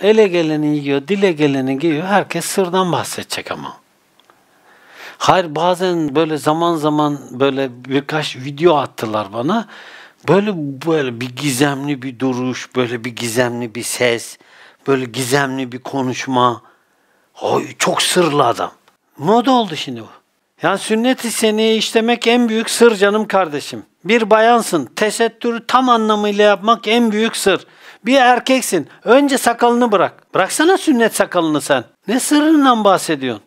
Ele geleni yiyor, dile geleni giyiyor. Herkes sırdan bahsedecek ama. Hayır bazen böyle zaman zaman böyle birkaç video attılar bana. Böyle böyle bir gizemli bir duruş, böyle bir gizemli bir ses, böyle gizemli bir konuşma. Oy çok sırlı adam. Moda oldu şimdi bu. Yani sünnet-i seniye işlemek en büyük sır canım kardeşim. Bir bayansın. Tesettürü tam anlamıyla yapmak en büyük sır. Bir erkeksin. Önce sakalını bırak. Bıraksana sünnet sakalını sen. Ne sırrından bahsediyorsun?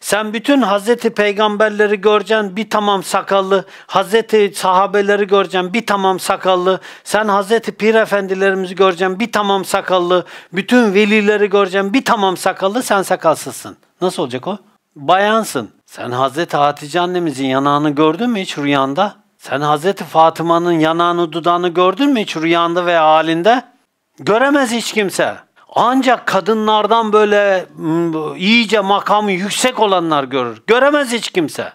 Sen bütün Hazreti Peygamberleri göreceksin bir tamam sakallı. Hazreti sahabeleri göreceksin bir tamam sakallı. Sen Hazreti Pir Efendilerimizi göreceksin bir tamam sakallı. Bütün velileri göreceksin bir tamam sakallı. Sen sakalsızsın. Nasıl olacak o? Bayansın. Sen Hazreti Hatice annemizin yanağını gördün mü hiç rüyanda? Sen Hazreti Fatıma'nın yanağını dudağını gördün mü hiç rüyanda veya halinde? Göremez hiç kimse. Ancak kadınlardan böyle iyice makamı yüksek olanlar görür. Göremez hiç kimse.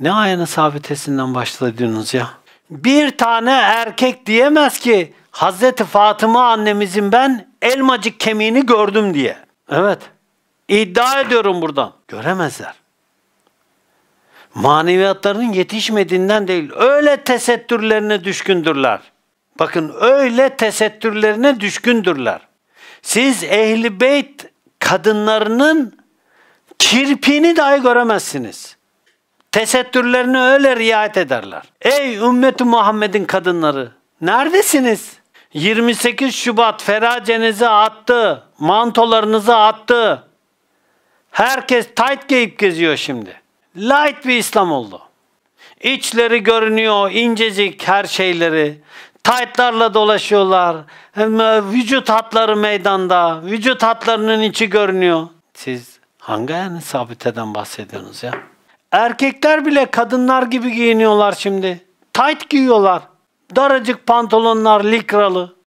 Ne ayna sabitesinden başladınız ya? Bir tane erkek diyemez ki Hazreti Fatıma annemizin ben elmacık kemiğini gördüm diye. Evet. İddia ediyorum buradan. Göremezler. Maneviyatlarının yetişmediğinden değil. Öyle tesettürlerine düşkündürler. Bakın öyle tesettürlerine düşkündürler. Siz ehli beyt kadınlarının kirpini dahi göremezsiniz. Tesettürlerini öyle riayet ederler. Ey ümmeti Muhammed'in kadınları neredesiniz? 28 Şubat feracenizi attı, mantolarınızı attı. Herkes tight giyip geziyor şimdi. Light bir İslam oldu. İçleri görünüyor, incecik her şeyleri. Taytlarla dolaşıyorlar. E, vücut hatları meydanda. Vücut hatlarının içi görünüyor. Siz hangi yani sabiteden bahsediyorsunuz ya? Erkekler bile kadınlar gibi giyiniyorlar şimdi. Tayt giyiyorlar. Daracık pantolonlar likralı.